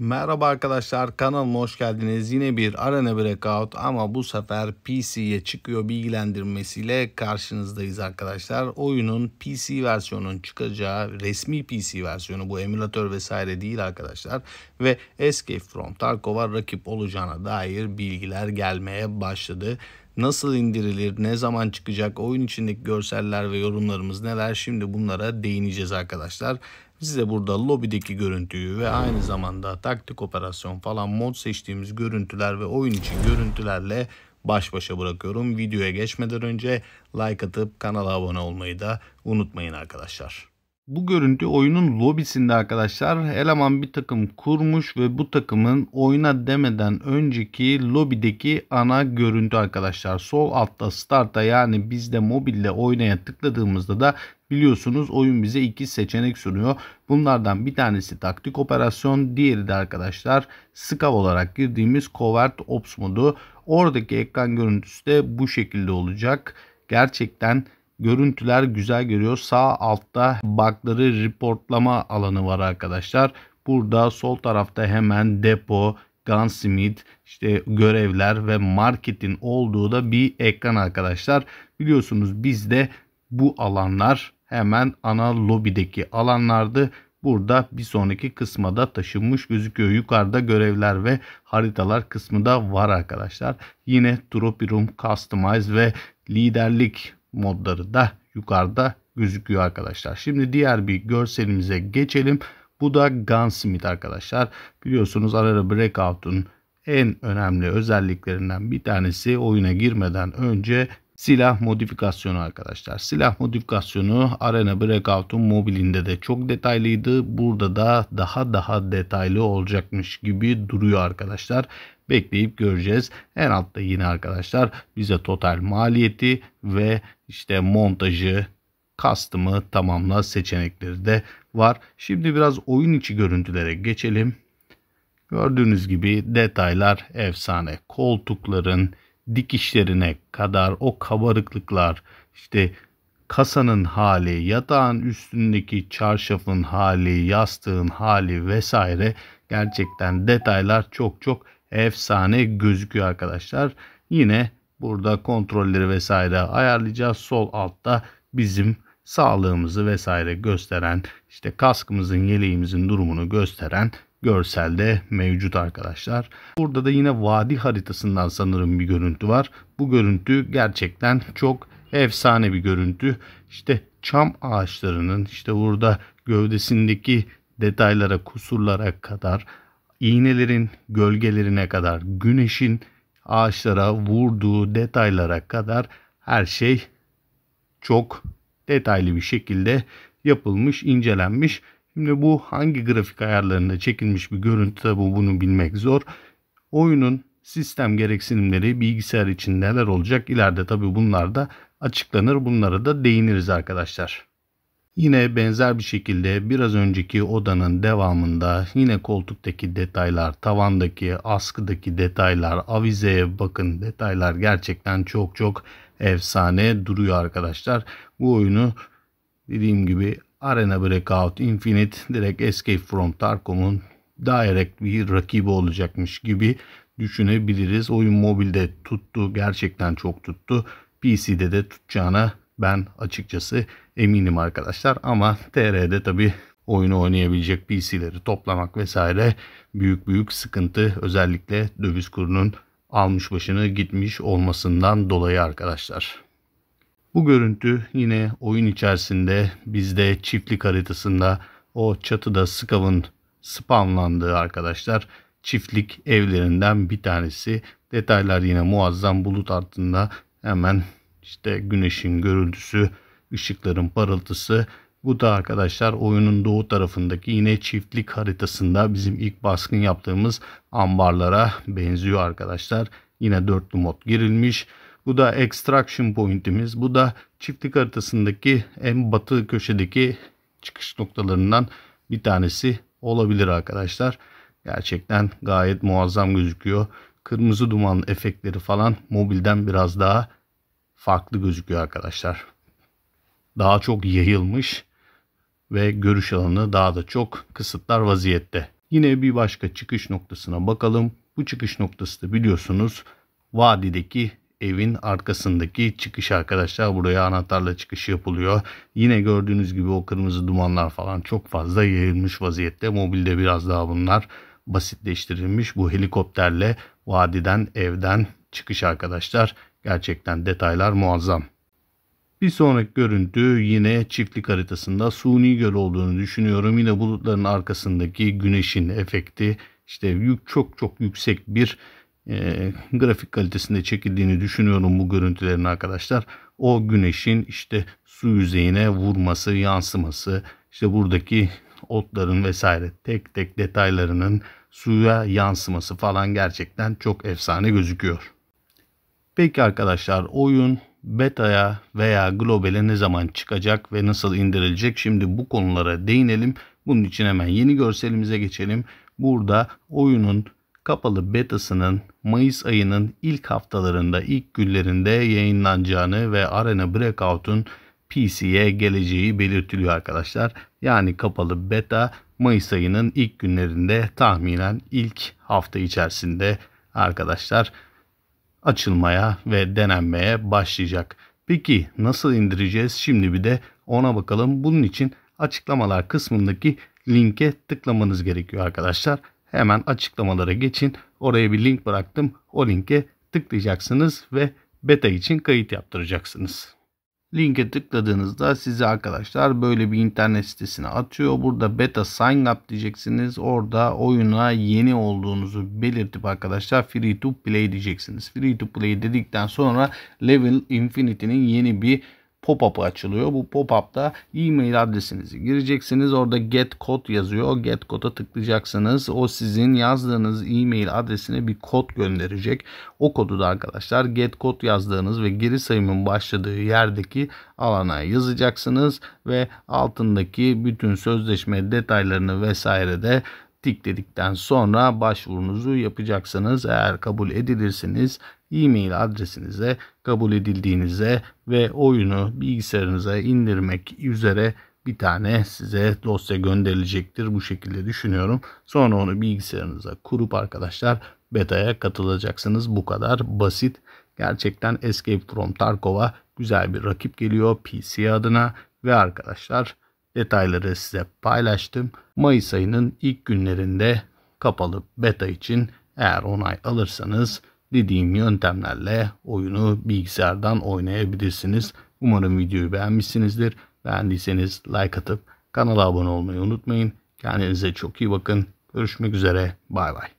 Merhaba arkadaşlar kanalıma hoş geldiniz. Yine bir Arena Breakout ama bu sefer PC'ye çıkıyor bilgilendirmesiyle karşınızdayız arkadaşlar. Oyunun PC versiyonunun çıkacağı resmi PC versiyonu bu emülatör vesaire değil arkadaşlar. Ve Escape from Tarkova rakip olacağına dair bilgiler gelmeye başladı nasıl indirilir, ne zaman çıkacak, oyun içindeki görseller ve yorumlarımız neler şimdi bunlara değineceğiz arkadaşlar. Size burada lobideki görüntüyü ve aynı zamanda taktik operasyon falan mod seçtiğimiz görüntüler ve oyun için görüntülerle baş başa bırakıyorum. Videoya geçmeden önce like atıp kanala abone olmayı da unutmayın arkadaşlar. Bu görüntü oyunun lobisinde arkadaşlar. Eleman bir takım kurmuş ve bu takımın oyuna demeden önceki lobideki ana görüntü arkadaşlar. Sol altta starta yani bizde mobille oynaya tıkladığımızda da biliyorsunuz oyun bize iki seçenek sunuyor. Bunlardan bir tanesi taktik operasyon diğeri de arkadaşlar scav olarak girdiğimiz covert ops modu. Oradaki ekran görüntüsü de bu şekilde olacak. Gerçekten görüntüler güzel görüyor. Sağ altta bug'ları reportlama alanı var arkadaşlar. Burada sol tarafta hemen depo, Gunsmith, işte görevler ve marketin olduğu da bir ekran arkadaşlar. Biliyorsunuz bizde bu alanlar hemen ana lobideki alanlardı. Burada bir sonraki kısma da taşınmış gözüküyor. Yukarıda görevler ve haritalar kısmı da var arkadaşlar. Yine Tropium Customize ve liderlik modları da yukarıda gözüküyor arkadaşlar. Şimdi diğer bir görselimize geçelim. Bu da Gunsmith arkadaşlar. Biliyorsunuz Arara Breakout'un en önemli özelliklerinden bir tanesi oyuna girmeden önce silah modifikasyonu arkadaşlar. Silah modifikasyonu Arena Breakout'un mobilinde de çok detaylıydı. Burada da daha daha detaylı olacakmış gibi duruyor arkadaşlar. Bekleyip göreceğiz. En altta yine arkadaşlar bize total maliyeti ve işte montajı kastımı tamamla seçenekleri de var. Şimdi biraz oyun içi görüntülere geçelim. Gördüğünüz gibi detaylar efsane. Koltukların, dikişlerine kadar o kabarıklıklar işte kasanın hali, yatağın üstündeki çarşafın hali, yastığın hali vesaire gerçekten detaylar çok çok efsane gözüküyor arkadaşlar. Yine burada kontrolleri vesaire ayarlayacağız. Sol altta bizim sağlığımızı vesaire gösteren işte kaskımızın yeleğimizin durumunu gösteren görselde mevcut arkadaşlar. Burada da yine vadi haritasından sanırım bir görüntü var. Bu görüntü gerçekten çok efsane bir görüntü. İşte çam ağaçlarının işte burada gövdesindeki detaylara, kusurlara kadar, iğnelerin gölgelerine kadar, güneşin ağaçlara vurduğu detaylara kadar her şey çok detaylı bir şekilde yapılmış, incelenmiş. Şimdi bu hangi grafik ayarlarında çekilmiş bir görüntü tabi bunu bilmek zor. Oyunun sistem gereksinimleri bilgisayar için neler olacak ileride tabi bunlar da açıklanır bunlara da değiniriz arkadaşlar. Yine benzer bir şekilde biraz önceki odanın devamında yine koltuktaki detaylar, tavandaki, askıdaki detaylar, avizeye bakın detaylar gerçekten çok çok efsane duruyor arkadaşlar. Bu oyunu dediğim gibi Arena Breakout Infinite direkt Escape from Tarkov'un direkt bir rakibi olacakmış gibi düşünebiliriz. Oyun mobilde tuttu. Gerçekten çok tuttu. PC'de de tutacağına ben açıkçası eminim arkadaşlar. Ama TR'de tabi oyunu oynayabilecek PC'leri toplamak vesaire büyük büyük sıkıntı. Özellikle döviz kurunun almış başını gitmiş olmasından dolayı arkadaşlar. Bu görüntü yine oyun içerisinde bizde çiftlik haritasında o çatıda Skav'ın spamlandığı arkadaşlar çiftlik evlerinden bir tanesi. Detaylar yine muazzam bulut altında hemen işte güneşin görüntüsü, ışıkların parıltısı. Bu da arkadaşlar oyunun doğu tarafındaki yine çiftlik haritasında bizim ilk baskın yaptığımız ambarlara benziyor arkadaşlar. Yine dörtlü mod girilmiş. Bu da extraction point'imiz. Bu da çiftlik haritasındaki en batı köşedeki çıkış noktalarından bir tanesi olabilir arkadaşlar. Gerçekten gayet muazzam gözüküyor. Kırmızı duman efektleri falan mobilden biraz daha farklı gözüküyor arkadaşlar. Daha çok yayılmış ve görüş alanı daha da çok kısıtlar vaziyette. Yine bir başka çıkış noktasına bakalım. Bu çıkış noktası da biliyorsunuz vadideki evin arkasındaki çıkış arkadaşlar. Buraya anahtarla çıkış yapılıyor. Yine gördüğünüz gibi o kırmızı dumanlar falan çok fazla yayılmış vaziyette. Mobilde biraz daha bunlar basitleştirilmiş. Bu helikopterle vadiden evden çıkış arkadaşlar. Gerçekten detaylar muazzam. Bir sonraki görüntü yine çiftlik haritasında suni göl olduğunu düşünüyorum. Yine bulutların arkasındaki güneşin efekti işte çok çok yüksek bir e, grafik kalitesinde çekildiğini düşünüyorum bu görüntülerin arkadaşlar. O güneşin işte su yüzeyine vurması, yansıması, işte buradaki otların vesaire tek tek detaylarının suya yansıması falan gerçekten çok efsane gözüküyor. Peki arkadaşlar oyun beta'ya veya globale ne zaman çıkacak ve nasıl indirilecek? Şimdi bu konulara değinelim. Bunun için hemen yeni görselimize geçelim. Burada oyunun kapalı betasının Mayıs ayının ilk haftalarında, ilk günlerinde yayınlanacağını ve Arena Breakout'un PC'ye geleceği belirtiliyor arkadaşlar. Yani kapalı beta Mayıs ayının ilk günlerinde tahminen ilk hafta içerisinde arkadaşlar açılmaya ve denenmeye başlayacak. Peki nasıl indireceğiz? Şimdi bir de ona bakalım. Bunun için açıklamalar kısmındaki linke tıklamanız gerekiyor arkadaşlar hemen açıklamalara geçin. Oraya bir link bıraktım. O linke tıklayacaksınız ve beta için kayıt yaptıracaksınız. Linke tıkladığınızda sizi arkadaşlar böyle bir internet sitesine atıyor. Burada beta sign up diyeceksiniz. Orada oyuna yeni olduğunuzu belirtip arkadaşlar free to play diyeceksiniz. Free to play dedikten sonra Level Infinity'nin yeni bir pop-up açılıyor. Bu pop-up'ta e-mail adresinizi gireceksiniz. Orada get kod yazıyor. get koda tıklayacaksınız. O sizin yazdığınız e-mail adresine bir kod gönderecek. O kodu da arkadaşlar get kod yazdığınız ve geri sayımın başladığı yerdeki alana yazacaksınız ve altındaki bütün sözleşme detaylarını vesaire de tıkladıktan sonra başvurunuzu yapacaksınız. Eğer kabul edilirsiniz e-mail adresinize kabul edildiğinize ve oyunu bilgisayarınıza indirmek üzere bir tane size dosya gönderilecektir. Bu şekilde düşünüyorum. Sonra onu bilgisayarınıza kurup arkadaşlar beta'ya katılacaksınız. Bu kadar basit. Gerçekten Escape from Tarkov'a güzel bir rakip geliyor PC adına ve arkadaşlar detayları size paylaştım. Mayıs ayının ilk günlerinde kapalı beta için eğer onay alırsanız dediğim yöntemlerle oyunu bilgisayardan oynayabilirsiniz. Umarım videoyu beğenmişsinizdir. Beğendiyseniz like atıp kanala abone olmayı unutmayın. Kendinize çok iyi bakın. Görüşmek üzere. Bay bay.